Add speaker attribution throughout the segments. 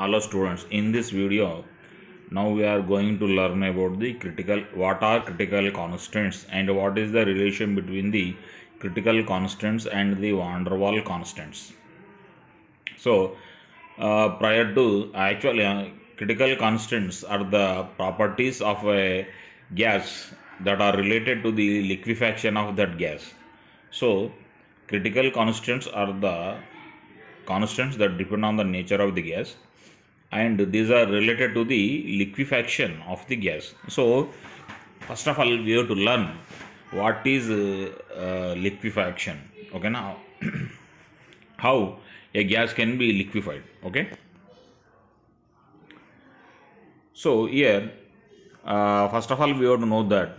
Speaker 1: hello students in this video now we are going to learn about the critical what are critical constants and what is the relation between the critical constants and the van der waals constants so uh, prior to actually uh, critical constants are the properties of a gas that are related to the liquefaction of that gas so critical constants are the constants that depend on the nature of the gas and these are related to the liquefaction of the gas. So, first of all, we have to learn what is uh, uh, liquefaction. Okay, now how a gas can be liquefied. Okay, so here uh, first of all, we have to know that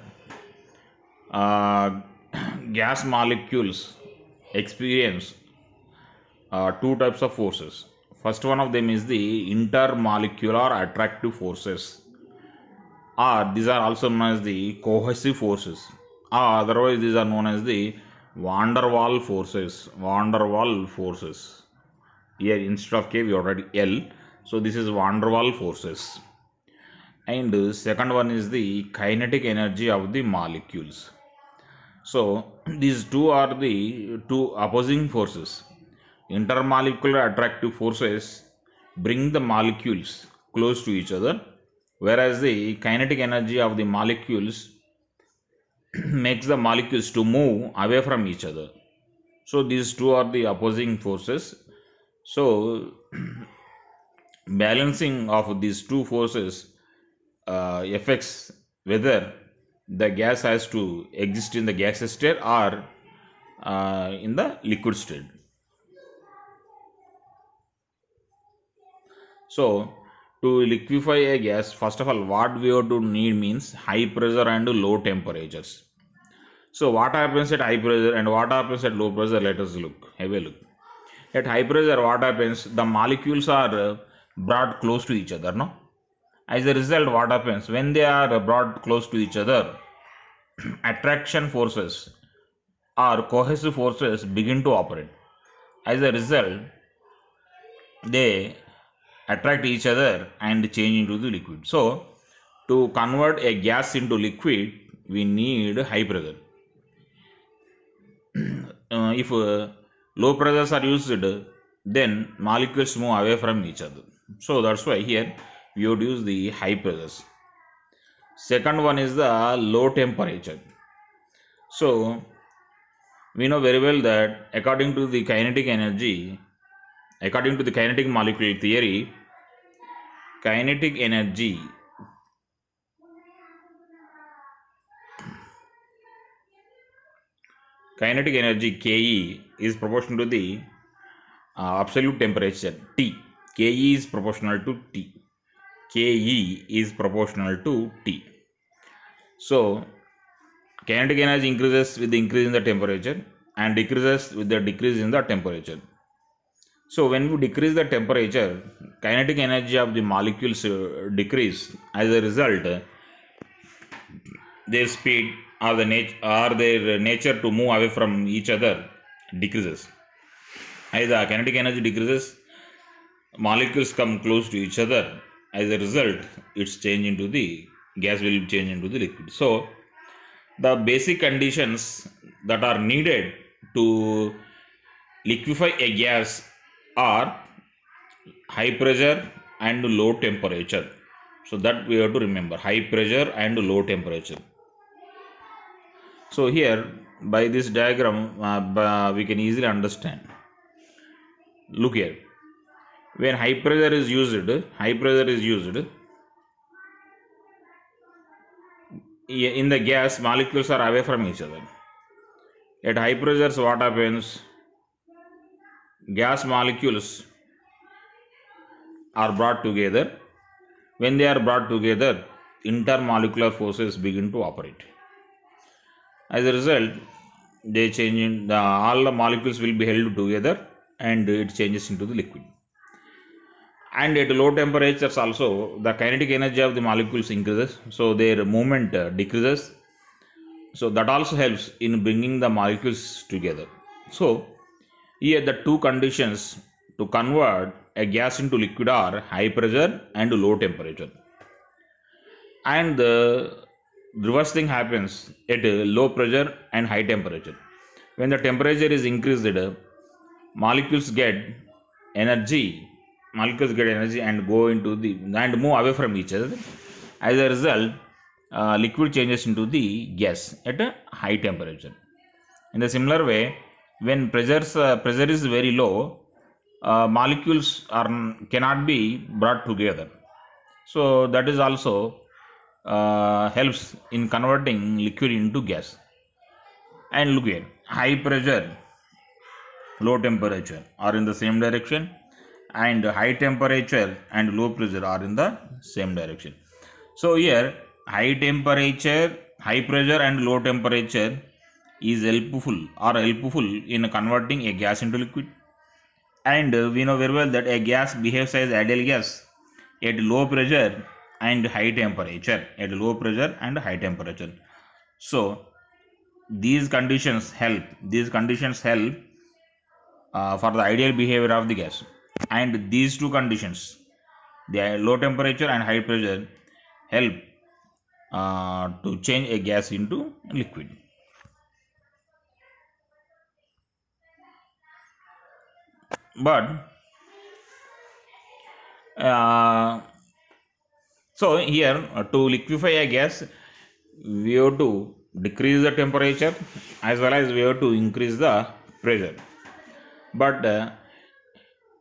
Speaker 1: uh, gas molecules experience uh, two types of forces First one of them is the intermolecular attractive forces or these are also known as the cohesive forces or otherwise these are known as the van der Waal forces, van der Waal forces. Here instead of K we already L. So this is van der Waal forces. And second one is the kinetic energy of the molecules. So these two are the two opposing forces intermolecular attractive forces bring the molecules close to each other whereas the kinetic energy of the molecules makes the molecules to move away from each other so these two are the opposing forces so balancing of these two forces uh, affects whether the gas has to exist in the gaseous state or uh, in the liquid state So to liquefy a gas, first of all, what we have to need means high pressure and low temperatures. So what happens at high pressure and what happens at low pressure? Let us look, have a look. At high pressure, what happens? The molecules are brought close to each other, no? As a result, what happens? When they are brought close to each other, attraction forces or cohesive forces begin to operate. As a result, they attract each other and change into the liquid. So, to convert a gas into liquid, we need high pressure. uh, if uh, low pressures are used, then molecules move away from each other. So, that's why here we would use the high pressures. Second one is the low temperature. So, we know very well that according to the kinetic energy, according to the kinetic molecule theory, kinetic energy kinetic energy ke is proportional to the uh, absolute temperature T. Ke is proportional to T. Ke is proportional to T. So, kinetic energy increases with the increase in the temperature and decreases with the decrease in the temperature. So when we decrease the temperature, kinetic energy of the molecules uh, decrease. As a result, their speed or the nature or their nature to move away from each other decreases. As the kinetic energy decreases, molecules come close to each other. As a result, its change into the gas will change into the liquid. So the basic conditions that are needed to liquefy a gas are high pressure and low temperature so that we have to remember high pressure and low temperature so here by this diagram uh, we can easily understand look here when high pressure is used high pressure is used in the gas molecules are away from each other at high pressures what happens gas molecules are brought together. When they are brought together, intermolecular forces begin to operate. As a result, they change in the, all the molecules will be held together and it changes into the liquid. And at low temperatures also, the kinetic energy of the molecules increases, so their movement uh, decreases. So that also helps in bringing the molecules together. So here the two conditions to convert a gas into liquid are high pressure and low temperature. And the reverse thing happens at low pressure and high temperature. When the temperature is increased, molecules get energy, molecules get energy and go into the and move away from each other. As a result, uh, liquid changes into the gas at a high temperature. In the similar way, when pressures uh, pressure is very low uh, molecules are cannot be brought together so that is also uh, helps in converting liquid into gas and look here high pressure low temperature are in the same direction and high temperature and low pressure are in the same direction so here high temperature high pressure and low temperature is helpful or helpful in converting a gas into liquid and we know very well that a gas behaves as ideal gas at low pressure and high temperature at low pressure and high temperature so these conditions help these conditions help uh, for the ideal behavior of the gas and these two conditions the low temperature and high pressure help uh, to change a gas into liquid but uh, so here uh, to liquefy a gas we have to decrease the temperature as well as we have to increase the pressure but uh,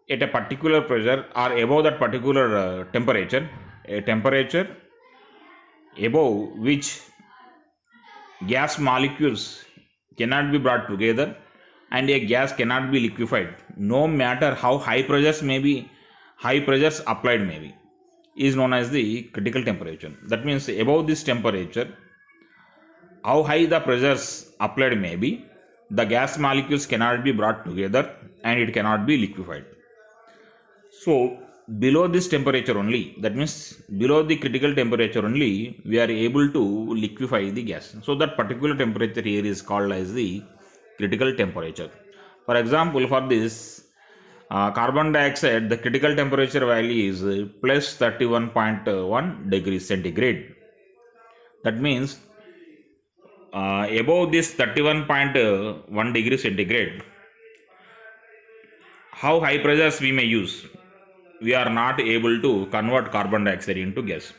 Speaker 1: at a particular pressure or above that particular uh, temperature a temperature above which gas molecules cannot be brought together and a gas cannot be liquefied no matter how high pressures may be high pressures applied may be is known as the critical temperature that means above this temperature how high the pressures applied may be the gas molecules cannot be brought together and it cannot be liquefied so below this temperature only that means below the critical temperature only we are able to liquefy the gas so that particular temperature here is called as the critical temperature. For example, for this uh, carbon dioxide, the critical temperature value is plus 31.1 degrees centigrade. That means uh, above this 31.1 degree centigrade, how high pressures we may use, we are not able to convert carbon dioxide into gas.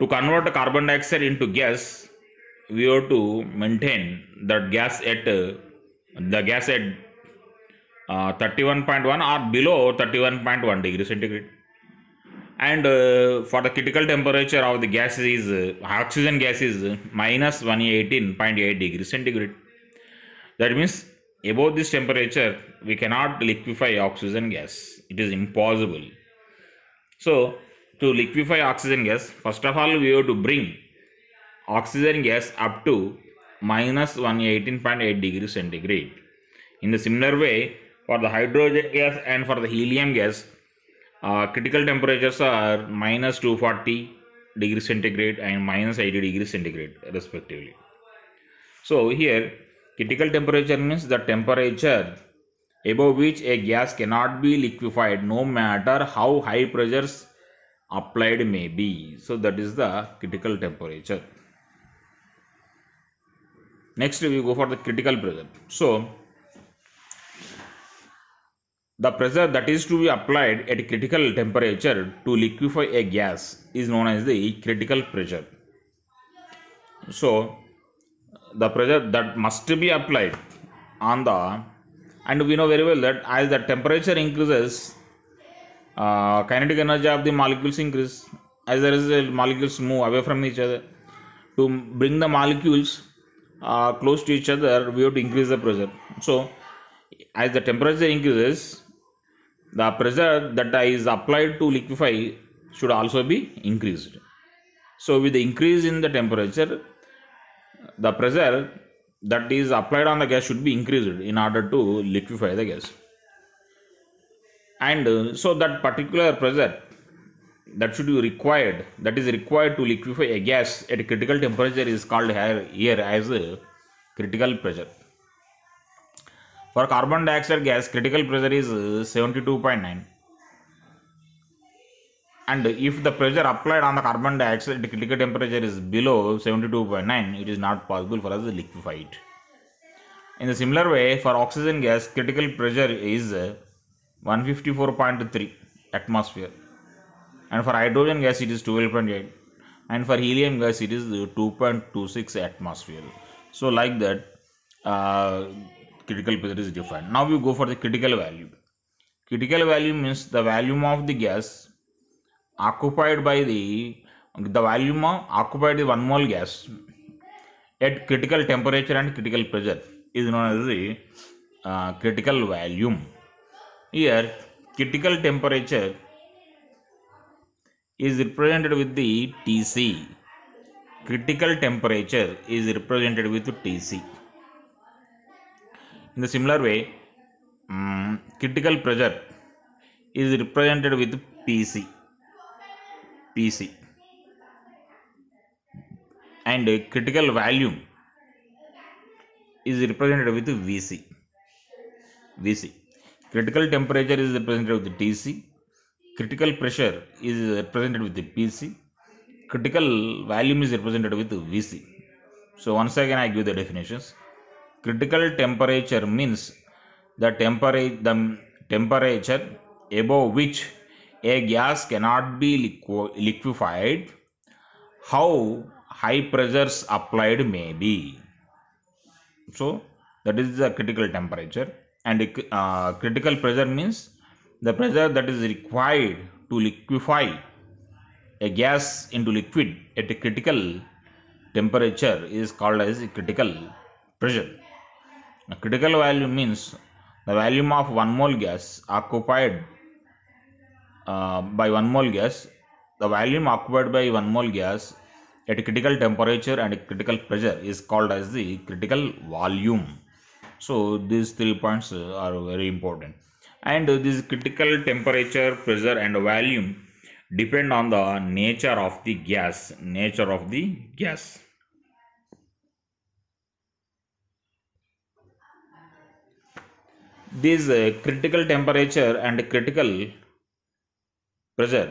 Speaker 1: To convert carbon dioxide into gas, we have to maintain that gas at uh, the gas at uh, 31.1 or below 31.1 degree centigrade and uh, for the critical temperature of the gas is uh, oxygen gas is uh, minus 118.8 degree centigrade that means above this temperature we cannot liquefy oxygen gas it is impossible so to liquefy oxygen gas first of all we have to bring oxygen gas up to minus 118.8 degrees centigrade. In the similar way, for the hydrogen gas and for the helium gas, uh, critical temperatures are minus 240 degrees centigrade and minus 80 degrees centigrade respectively. So here critical temperature means the temperature above which a gas cannot be liquefied no matter how high pressures applied may be. So that is the critical temperature. Next, we go for the critical pressure. So, the pressure that is to be applied at critical temperature to liquefy a gas is known as the critical pressure. So, the pressure that must be applied on the and we know very well that as the temperature increases, uh, kinetic energy of the molecules increase as the result molecules move away from each other to bring the molecules uh, close to each other we have to increase the pressure so as the temperature increases the pressure that is applied to liquefy should also be increased so with the increase in the temperature the pressure that is applied on the gas should be increased in order to liquefy the gas and uh, so that particular pressure that should be required that is required to liquefy a gas at a critical temperature is called here as critical pressure for carbon dioxide gas critical pressure is 72.9 and if the pressure applied on the carbon dioxide at critical temperature is below 72.9 it is not possible for us to liquefy it in a similar way for oxygen gas critical pressure is 154.3 atmosphere and for hydrogen gas it is 12.8 and for helium gas it is 2.26 atmosphere so like that uh, critical pressure is defined now we go for the critical value critical value means the volume of the gas occupied by the the volume of occupied by one mole gas at critical temperature and critical pressure is known as the uh, critical volume here critical temperature is represented with the TC. Critical temperature is represented with TC. In the similar way, um, critical pressure is represented with PC. PC. And critical volume is represented with VC. VC. Critical temperature is represented with TC critical pressure is represented with the pc critical volume is represented with vc so once again i give the definitions critical temperature means the temperature the temperature above which a gas cannot be liqu liquefied how high pressures applied may be so that is the critical temperature and uh, critical pressure means the pressure that is required to liquefy a gas into liquid at a critical temperature is called as critical pressure. A critical value means the volume of one mole gas occupied uh, by one mole gas, the volume occupied by one mole gas at a critical temperature and a critical pressure is called as the critical volume. So these three points are very important and this critical temperature pressure and volume depend on the nature of the gas nature of the gas this uh, critical temperature and critical pressure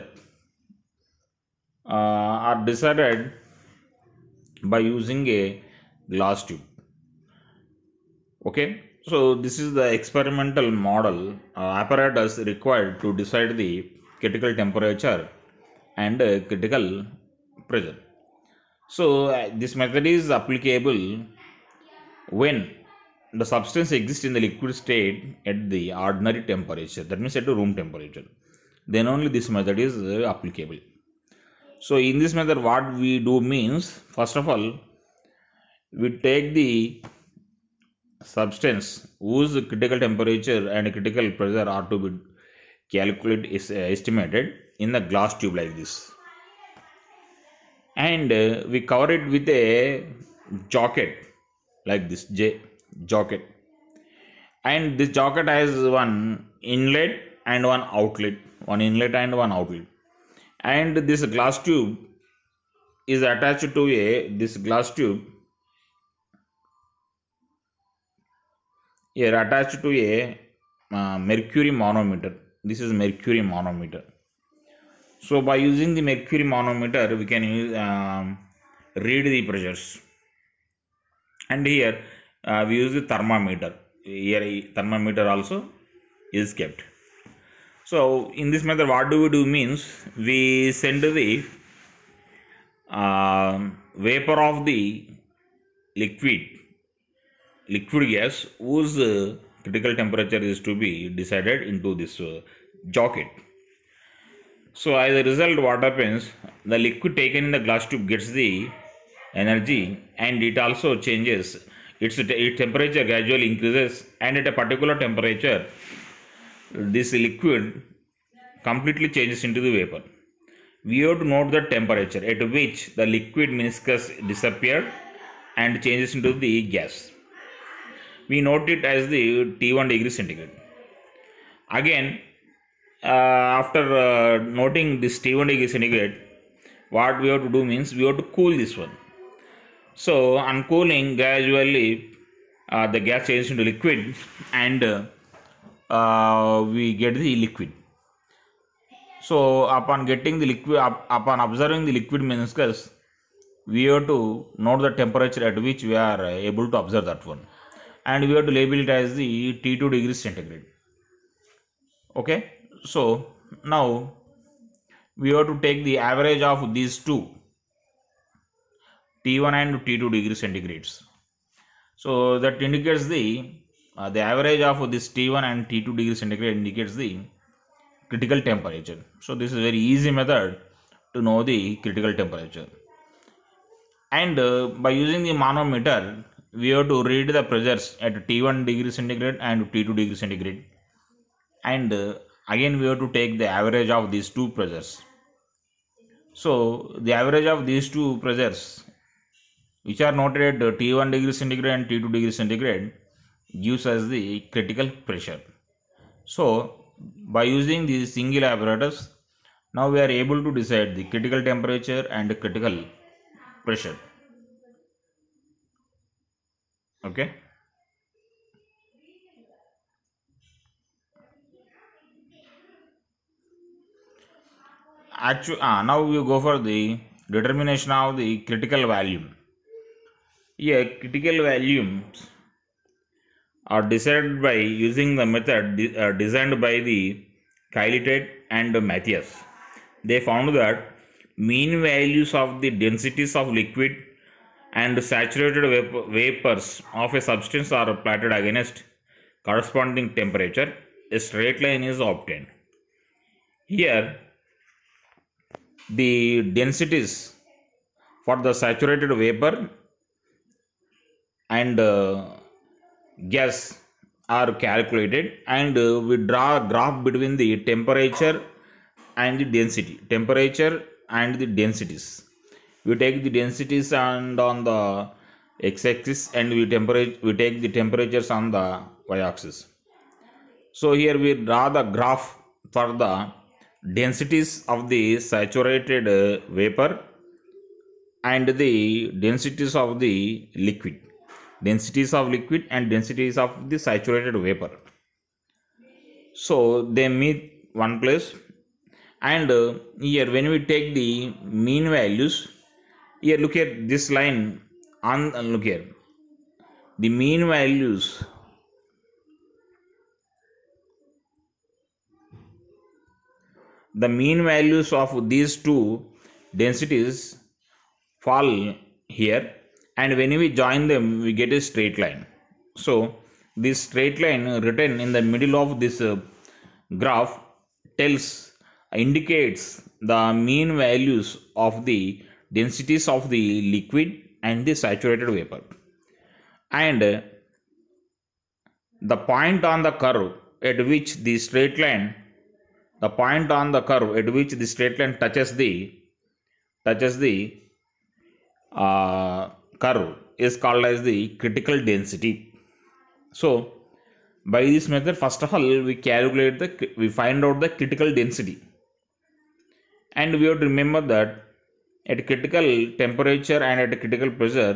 Speaker 1: uh, are decided by using a glass tube okay so this is the experimental model uh, apparatus required to decide the critical temperature and uh, critical pressure. So uh, this method is applicable when the substance exists in the liquid state at the ordinary temperature that means at the room temperature then only this method is uh, applicable. So in this method what we do means first of all we take the substance whose critical temperature and critical pressure are to be calculated is uh, estimated in the glass tube like this and uh, we cover it with a jacket like this j jacket and this jacket has one inlet and one outlet one inlet and one outlet and this glass tube is attached to a this glass tube here attached to a uh, mercury manometer this is mercury manometer so by using the mercury manometer we can use, um, read the pressures and here uh, we use the thermometer here thermometer also is kept so in this method what do we do means we send the uh, vapor of the liquid liquid gas whose uh, critical temperature is to be decided into this uh, So as a result what happens the liquid taken in the glass tube gets the energy and it also changes its, its temperature gradually increases and at a particular temperature this liquid completely changes into the vapor. We have to note the temperature at which the liquid meniscus disappeared and changes into the gas we note it as the T1 degree centigrade. Again, uh, after uh, noting this T1 degree centigrade, what we have to do means we have to cool this one. So, on cooling, gradually uh, the gas changes into liquid and uh, uh, we get the liquid. So, upon getting the liquid, up, upon observing the liquid meniscus, we have to note the temperature at which we are able to observe that one and we have to label it as the T2 degrees centigrade. Okay, so now we have to take the average of these two T1 and T2 degrees centigrades. So that indicates the uh, the average of this T1 and T2 degrees centigrade indicates the critical temperature. So this is very easy method to know the critical temperature. And uh, by using the manometer, we have to read the pressures at T1 degree centigrade and T2 degree centigrade and uh, again we have to take the average of these two pressures. So the average of these two pressures which are noted at T1 degree centigrade and T2 degree centigrade gives us the critical pressure. So by using these single apparatus now we are able to decide the critical temperature and critical pressure okay actually ah, now we go for the determination of the critical volume yeah critical volumes are decided by using the method de uh, designed by the Kilitet and Matthias. They found that mean values of the densities of liquid and the saturated vap vapors of a substance are plotted against corresponding temperature, a straight line is obtained. Here, the densities for the saturated vapor and uh, gas are calculated and uh, we draw a graph between the temperature and the density temperature and the densities we take the densities and on the x-axis and we temperature we take the temperatures on the y-axis so here we draw the graph for the densities of the saturated vapor and the densities of the liquid densities of liquid and densities of the saturated vapor so they meet one place and here when we take the mean values here look at this line on look here the mean values the mean values of these two densities fall here and when we join them we get a straight line so this straight line written in the middle of this uh, graph tells indicates the mean values of the densities of the liquid and the saturated vapor and uh, the point on the curve at which the straight line the point on the curve at which the straight line touches the touches the uh, curve is called as the critical density so by this method first of all we calculate the we find out the critical density and we have to remember that at critical temperature and at critical pressure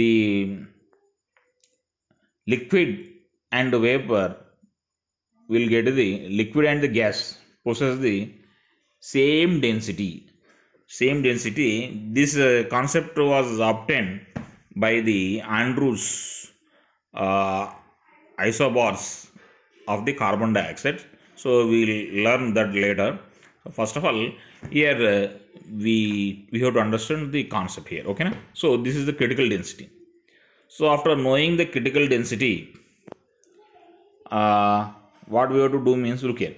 Speaker 1: the liquid and vapor will get the liquid and the gas possess the same density same density this uh, concept was obtained by the andrews uh, isobars of the carbon dioxide so we will learn that later first of all here uh, we we have to understand the concept here okay na? so this is the critical density so after knowing the critical density uh, what we have to do means look here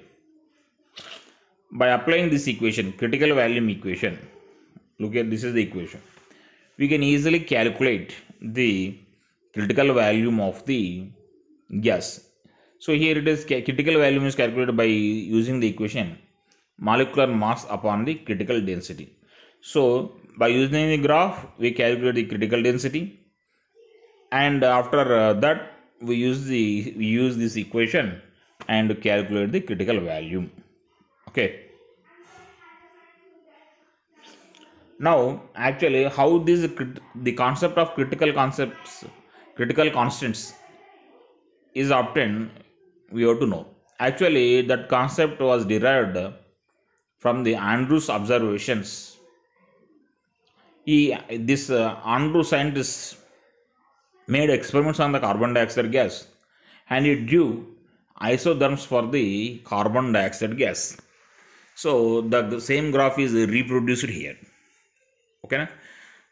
Speaker 1: by applying this equation critical volume equation look at this is the equation we can easily calculate the critical volume of the gas so here it is critical volume is calculated by using the equation molecular mass upon the critical density. So by using the graph we calculate the critical density and after uh, that we use the we use this equation and calculate the critical value okay now actually how this the concept of critical concepts critical constants is obtained we have to know actually that concept was derived from the Andrews observations. He, this uh, scientist made experiments on the carbon dioxide gas and he drew isotherms for the carbon dioxide gas. So the, the same graph is reproduced here. Okay.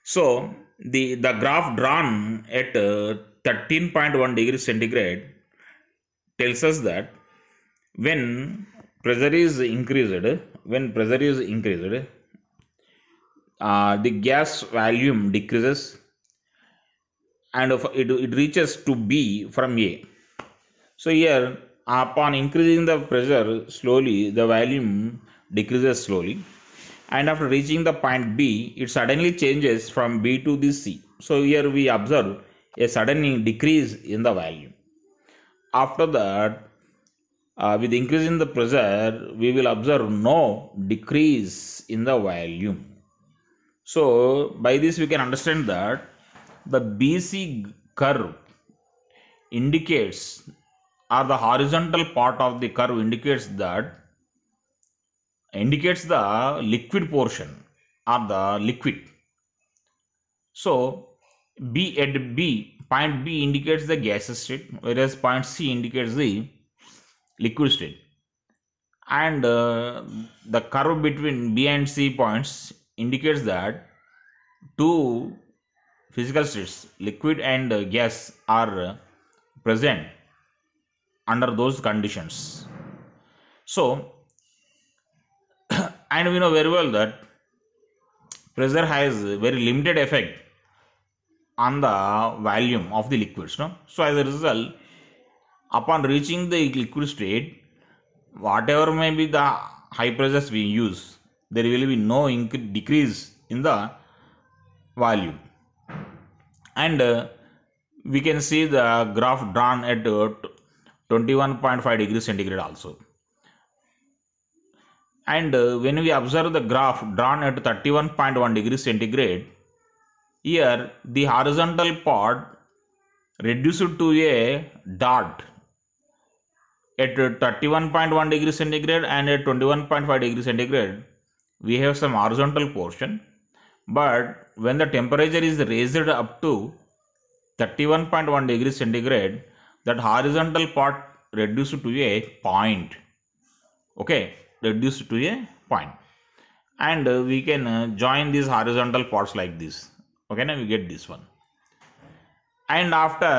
Speaker 1: So the, the graph drawn at uh, 13.1 degree centigrade tells us that when pressure is increased when pressure is increased uh, the gas volume decreases and it, it reaches to B from A. So here upon increasing the pressure slowly the volume decreases slowly and after reaching the point B it suddenly changes from B to the C. So here we observe a sudden decrease in the volume. After that uh, with increase in the pressure we will observe no decrease in the volume so by this we can understand that the bc curve indicates or the horizontal part of the curve indicates that indicates the liquid portion or the liquid so b at b point b indicates the gaseous state whereas point c indicates the liquid state and uh, the curve between B and C points indicates that two physical states liquid and uh, gas are uh, present under those conditions so and we know very well that pressure has very limited effect on the volume of the liquids no so as a result upon reaching the liquid state whatever may be the high pressures we use there will be no decrease in the volume and uh, we can see the graph drawn at uh, 21.5 degrees centigrade also and uh, when we observe the graph drawn at 31.1 degrees centigrade here the horizontal part reduced to a dot at uh, 31.1 degree centigrade and at 21.5 degree centigrade we have some horizontal portion but when the temperature is raised up to 31.1 degree centigrade that horizontal part reduced to a point okay reduced to a point and uh, we can uh, join these horizontal parts like this okay now we get this one and after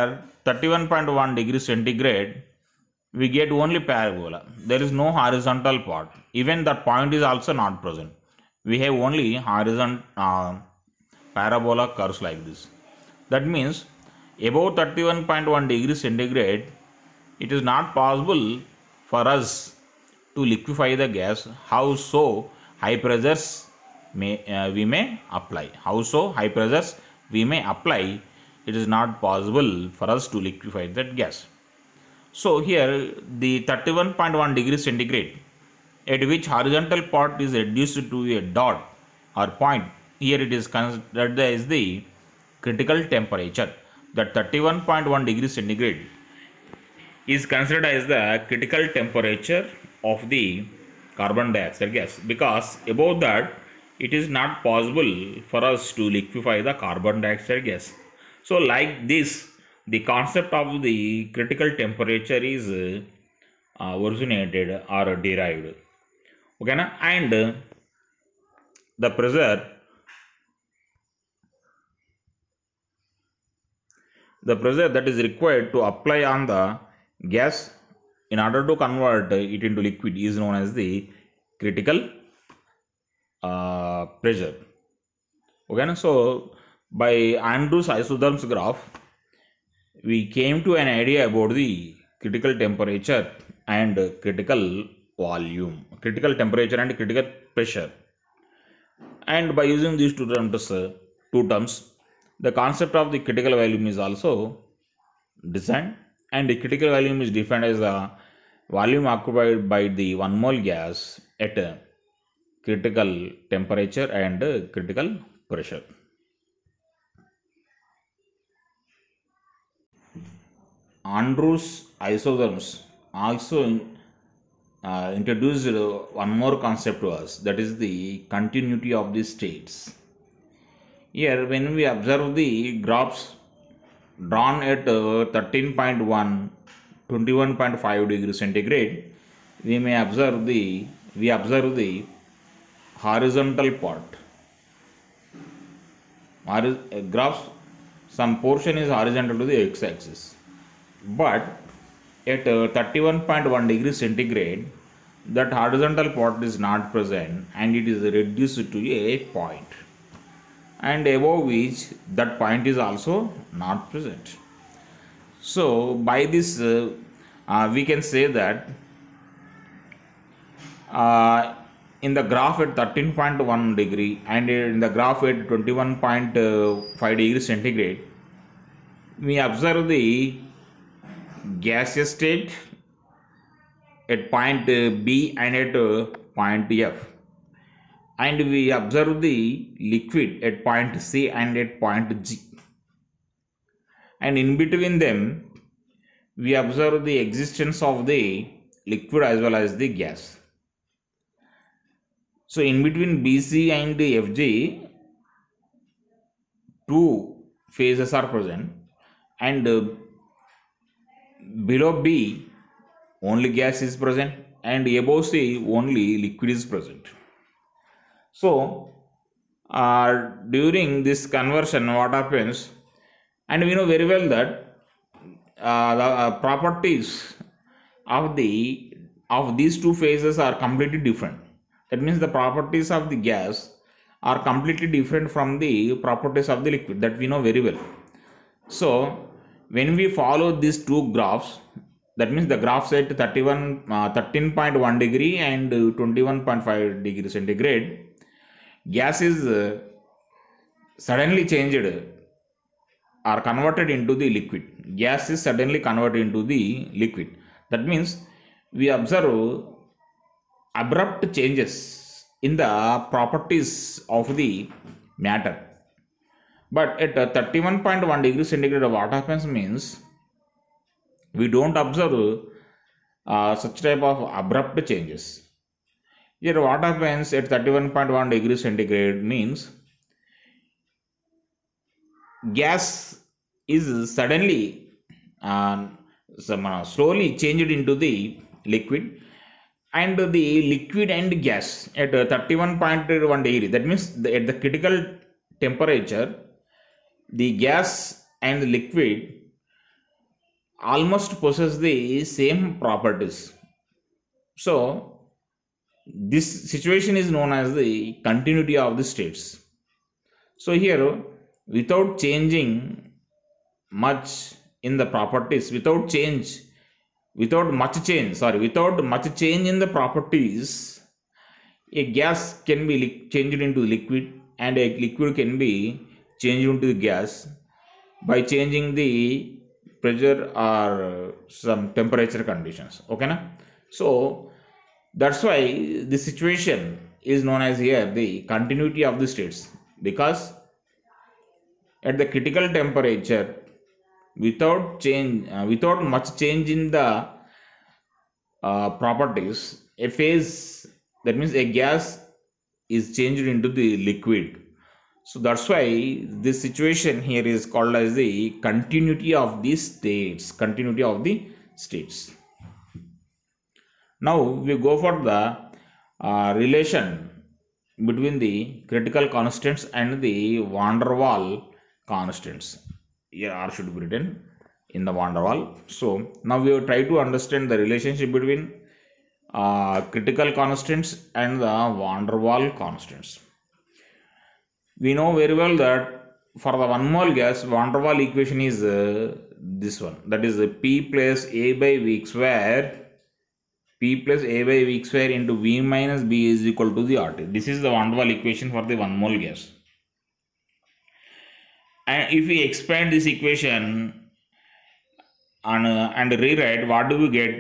Speaker 1: 31.1 degree centigrade we get only parabola. There is no horizontal part. Even that point is also not present. We have only horizontal uh, parabola curves like this. That means above 31.1 degree centigrade, it is not possible for us to liquefy the gas. How so? High pressures may uh, we may apply. How so? High pressures we may apply. It is not possible for us to liquefy that gas. So here the 31.1 degree centigrade at which horizontal part is reduced to a dot or point. Here it is considered as the critical temperature. That 31.1 degree centigrade is considered as the critical temperature of the carbon dioxide gas because above that it is not possible for us to liquefy the carbon dioxide gas. So like this the concept of the critical temperature is uh, originated or derived okay na? and uh, the pressure the pressure that is required to apply on the gas in order to convert it into liquid is known as the critical uh, pressure okay na? so by andrews isotherms graph we came to an idea about the critical temperature and critical volume, critical temperature and critical pressure. And by using these two terms, uh, two terms, the concept of the critical volume is also defined, and the critical volume is defined as the volume occupied by the one mole gas at critical temperature and critical pressure. Andrews isotherms also uh, introduced one more concept to us that is the continuity of the states. Here when we observe the graphs drawn at uh, 13.1 21.5 degree centigrade we may observe the we observe the horizontal part Horiz uh, graphs some portion is horizontal to the x axis but at uh, 31.1 degree centigrade that horizontal part is not present and it is reduced to a point and above which that point is also not present so by this uh, uh, we can say that uh, in the graph at 13.1 degree and in the graph at 21.5 degree centigrade we observe the gaseous state at point B and at point F and we observe the liquid at point C and at point G and in between them we observe the existence of the liquid as well as the gas. So in between BC and FG two phases are present and below B only gas is present and above C only liquid is present. So uh, during this conversion what happens and we know very well that uh, the uh, properties of the of these two phases are completely different. That means the properties of the gas are completely different from the properties of the liquid that we know very well. So when we follow these two graphs that means the graph set 31 uh, degree and 21.5 degree centigrade gas is uh, suddenly changed are converted into the liquid gas is suddenly converted into the liquid that means we observe abrupt changes in the properties of the matter but at uh, 31.1 degree centigrade what happens means we don't observe uh, such type of abrupt changes here what happens at 31.1 degree centigrade means gas is suddenly uh, some, uh, slowly changed into the liquid and the liquid and gas at uh, 31.1 degree that means the, at the critical temperature the gas and the liquid almost possess the same properties. So, this situation is known as the continuity of the states. So, here without changing much in the properties, without change, without much change, sorry, without much change in the properties, a gas can be changed into liquid and a liquid can be Change into gas by changing the pressure or some temperature conditions okay na so that's why the situation is known as here the continuity of the states because at the critical temperature without change uh, without much change in the uh, properties a phase that means a gas is changed into the liquid so that's why this situation here is called as the continuity of the states, continuity of the states. Now we go for the uh, relation between the critical constants and the van der Waal constants. Here R should be written in the van der Waal. So now we will try to understand the relationship between uh, critical constants and the van der Waal constants we know very well that for the one mole gas van der Waal equation is uh, this one that is uh, P plus A by V square P plus A by V square into V minus B is equal to the RT. This is the van der Waal equation for the one mole gas. And if we expand this equation and, uh, and rewrite what do we get?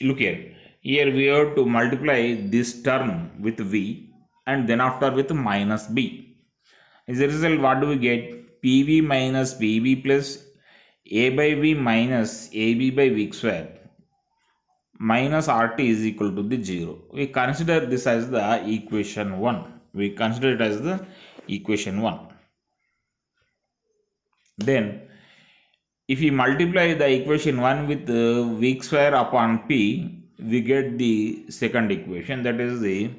Speaker 1: Look here. Here we have to multiply this term with V and then after with minus B as a result, what do we get? PV minus PV plus A by V minus AB by V square minus RT is equal to the 0. We consider this as the equation 1. We consider it as the equation 1. Then if we multiply the equation 1 with the uh, V square upon P, we get the second equation that is the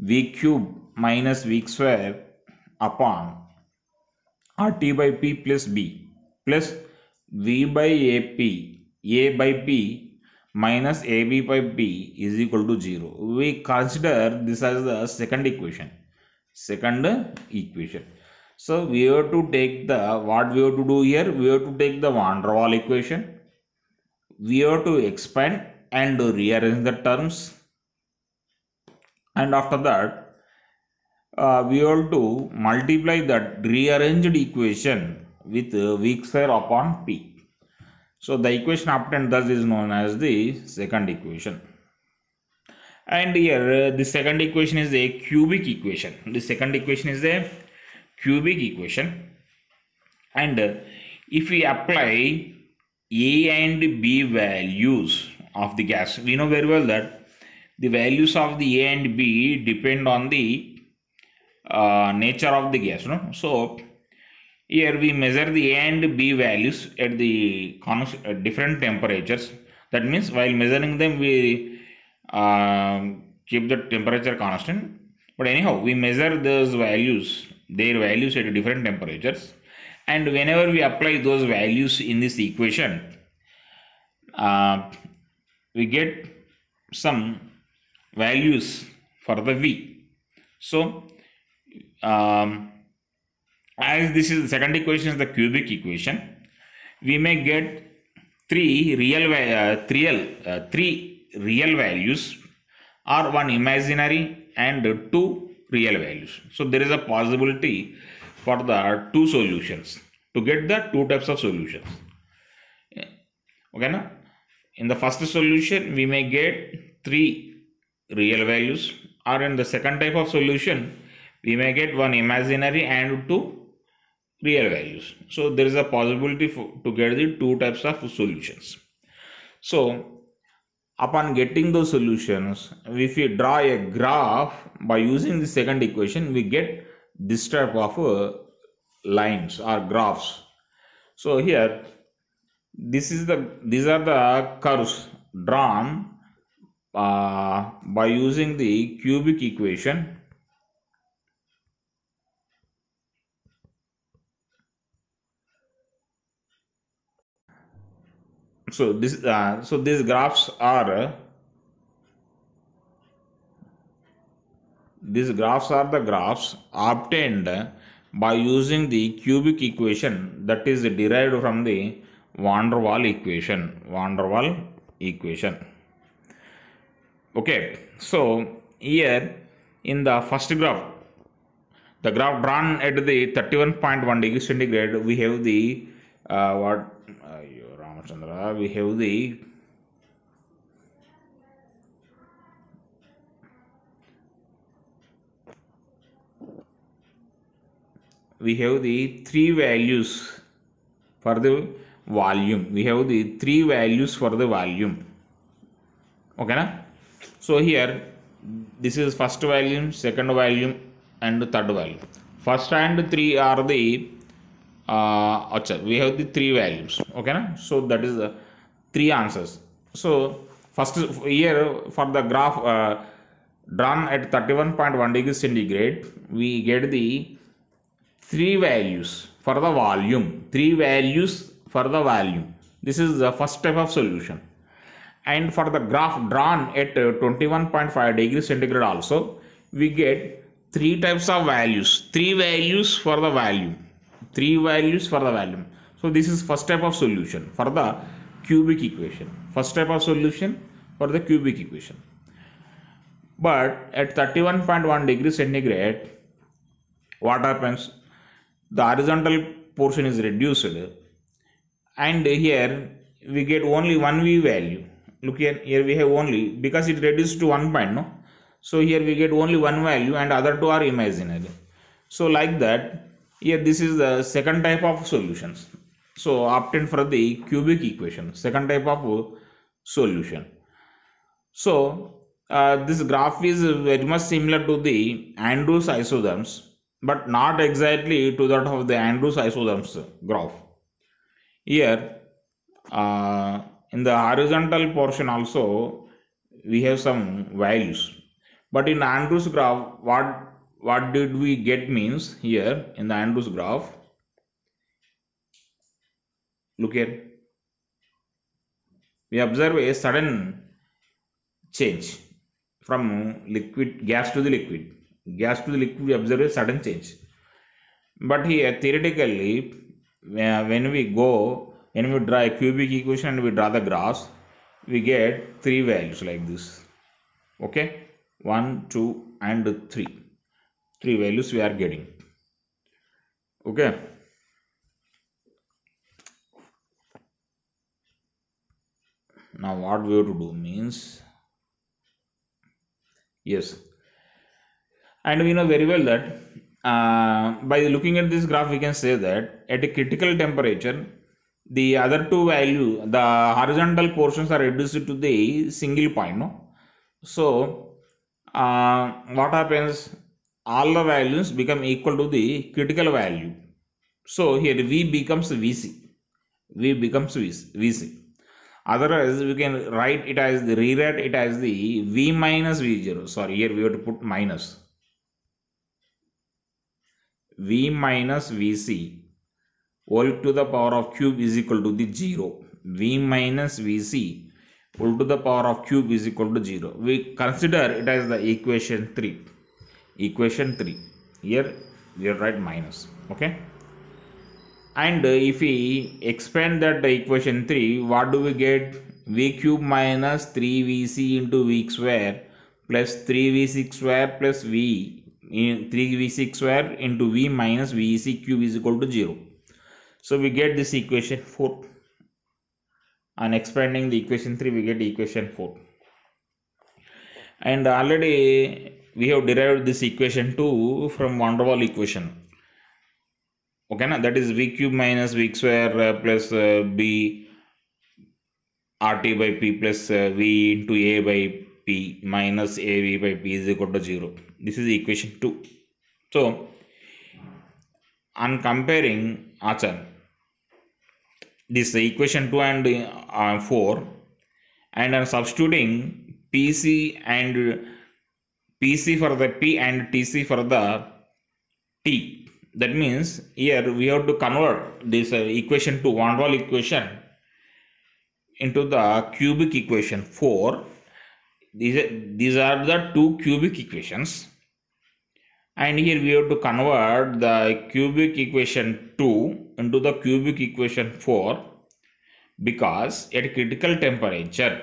Speaker 1: V cube minus V square upon RT by P plus B plus V by A P A by P minus AB by B is equal to 0. We consider this as the second equation. Second equation. So we have to take the, what we have to do here? We have to take the Van der Waal equation. We have to expand and rearrange the terms. And after that, uh, we have to multiply that rearranged equation with uh, weak side upon p. So the equation obtained thus is known as the second equation. And here uh, the second equation is a cubic equation. The second equation is a cubic equation. And uh, if we apply A and B values of the gas, we know very well that the values of the A and B depend on the uh, nature of the gas no so here we measure the a and b values at the at uh, different temperatures that means while measuring them we uh, keep the temperature constant but anyhow we measure those values their values at different temperatures and whenever we apply those values in this equation uh, we get some values for the v so um, as this is the second equation is the cubic equation, we may get three real uh, three, uh, three real values or one imaginary and two real values. So there is a possibility for the two solutions to get the two types of solutions. Okay, now in the first solution we may get three real values or in the second type of solution we may get one imaginary and two real values. So there is a possibility for, to get the two types of solutions. So upon getting those solutions, if we draw a graph by using the second equation, we get this type of uh, lines or graphs. So here, this is the these are the curves drawn uh, by using the cubic equation so this uh, so these graphs are these graphs are the graphs obtained by using the cubic equation that is derived from the van der Waal equation van der Waal equation okay so here in the first graph the graph drawn at the 31.1 degree centigrade we have the uh, what Ramachandra we have we have the three values for the volume we have the three values for the volume okay na? so here this is first volume second volume and third volume first and three are the uh, we have the three values okay na? so that is the three answers so first here for the graph uh, drawn at 31.1 degree centigrade we get the three values for the volume three values for the volume this is the first type of solution and for the graph drawn at 21.5 degree centigrade also we get three types of values three values for the volume three values for the volume so this is first type of solution for the cubic equation first type of solution for the cubic equation but at 31.1 degree centigrade what happens the horizontal portion is reduced and here we get only one v value look here here we have only because it reduced to one point no so here we get only one value and other two are imaginary so like that here this is the second type of solutions so obtain for the cubic equation second type of solution so uh, this graph is very much similar to the Andrews isotherms but not exactly to that of the Andrews isotherms graph here uh, in the horizontal portion also we have some values but in Andrews graph what what did we get means here in the Andrews graph look here we observe a sudden change from liquid gas to the liquid gas to the liquid we observe a sudden change but here theoretically when we go when we draw a cubic equation and we draw the graphs we get three values like this okay 1 2 and 3 three values we are getting okay now what we have to do means yes and we know very well that uh, by looking at this graph we can say that at a critical temperature the other two value the horizontal portions are reduced to the single point no? so uh, what happens all the values become equal to the critical value. So here V becomes VC. V becomes VC. Otherwise, we can write it as the rewrite it as the V minus V0. Sorry, here we have to put minus. V minus VC whole to the power of cube is equal to the 0. V minus VC whole to the power of cube is equal to 0. We consider it as the equation 3 equation 3 here we write minus okay and if we expand that equation 3 what do we get v cube minus 3vc into v square plus 3v6 square plus v eh, in 3v6 square into v minus vc cube is equal to 0 so we get this equation 4 and expanding the equation 3 we get equation 4 and already we have derived this equation 2 from van der Waal equation okay na that is v cube minus v square uh, plus uh, b rt by p plus uh, v into a by p minus av by p is equal to 0 this is equation 2 so on comparing achar this equation 2 and uh, 4 and I'm substituting pc and PC for the P and TC for the T. That means here we have to convert this uh, equation to Van Waal equation into the cubic equation 4. These, these are the two cubic equations. And here we have to convert the cubic equation 2 into the cubic equation 4 because at critical temperature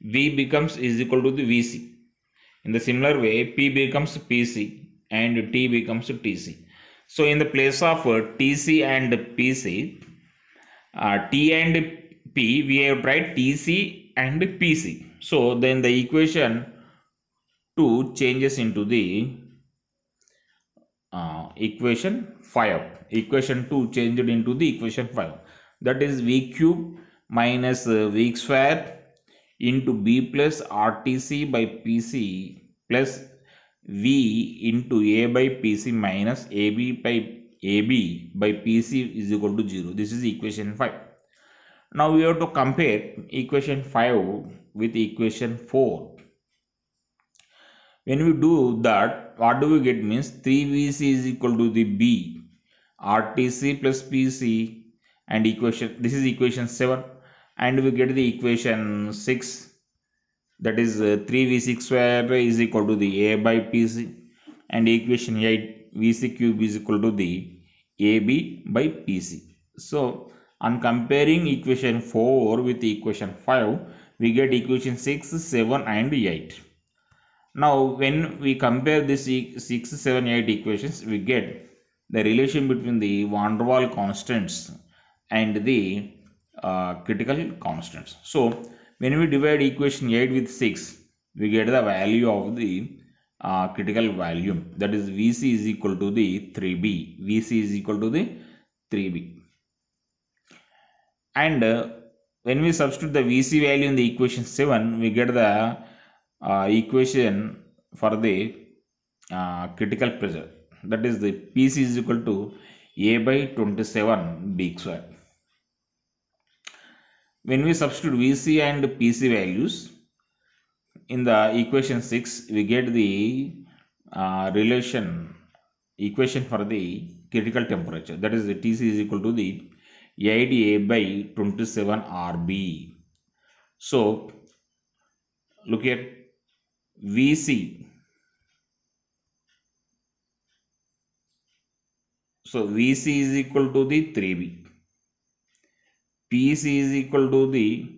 Speaker 1: V becomes is equal to the Vc in the similar way, P becomes PC and T becomes TC. So in the place of uh, TC and PC, uh, T and P, we have write TC and PC. So then the equation 2 changes into the uh, equation 5. Equation 2 changed into the equation 5. That is V cube minus uh, V square into B plus RTC by PC plus V into A by PC minus AB by AB by PC is equal to 0. This is equation 5. Now we have to compare equation 5 with equation 4. When we do that, what do we get means 3VC is equal to the B, RTC plus PC and equation, this is equation 7 and we get the equation 6 that is 3v6 uh, square is equal to the a by pc and equation 8 vc cube is equal to the ab by pc so on comparing equation 4 with equation 5 we get equation 6 7 and 8 now when we compare this 6 7 8 equations we get the relation between the van der waal constants and the uh, critical constants. So when we divide equation 8 with 6, we get the value of the uh, critical volume that is VC is equal to the 3B. VC is equal to the 3B. And uh, when we substitute the VC value in the equation 7, we get the uh, equation for the uh, critical pressure that is the PC is equal to A by 27 B square when we substitute vc and pc values in the equation 6 we get the uh, relation equation for the critical temperature that is the tc is equal to the ADA by 27 RB. So look at VC. So VC is equal to the 3B. PC is equal to the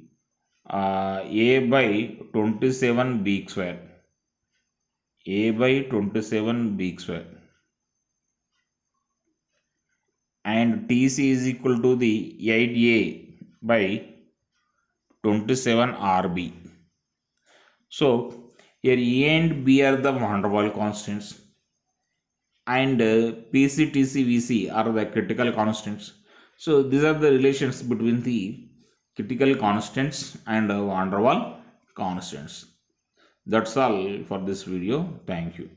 Speaker 1: uh, A by 27 B square. A by 27 B square. And TC is equal to the 8A by 27 RB. So, here A and B are the van der Waals constants and uh, PC, TC, VC are the critical constants so these are the relations between the critical constants and uh, van der Waals constants. That's all for this video. Thank you.